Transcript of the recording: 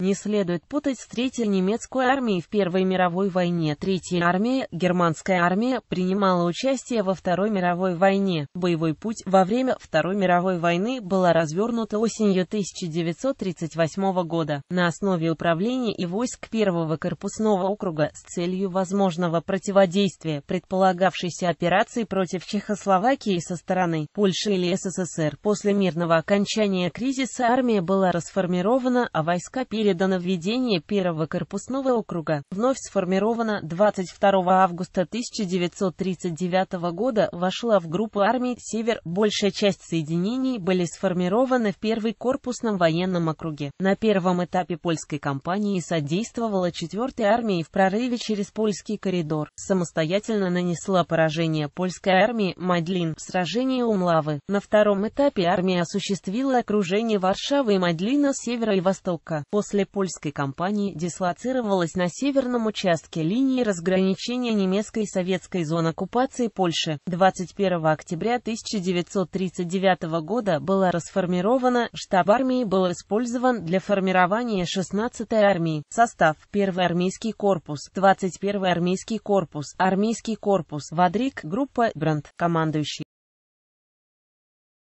Не следует путать с Третьей немецкой армией в Первой мировой войне. Третья армия, германская армия, принимала участие во Второй мировой войне. Боевой путь во время Второй мировой войны была развернута осенью 1938 года на основе управления и войск Первого корпусного округа с целью возможного противодействия предполагавшейся операции против Чехословакии со стороны Польши или СССР. После мирного окончания кризиса армия была расформирована, а войска перед передано введение первого корпусного округа. Вновь сформирована 22 августа 1939 года вошла в группу армий «Север». Большая часть соединений были сформированы в первый корпусном военном округе. На первом этапе польской кампании содействовала 4 армии в прорыве через польский коридор. Самостоятельно нанесла поражение польской армии Мадлин в сражении у Млавы. На втором этапе армия осуществила окружение Варшавы и Мадлина с севера и востока. После после польской компании дислоцировалась на северном участке линии разграничения немецкой и советской зон оккупации Польши. 21 октября 1939 года была расформирована, штаб армии был использован для формирования 16-й армии. Состав 1-й армейский корпус, 21-й армейский корпус, армейский корпус, Вадрик, группа Бранд, командующий.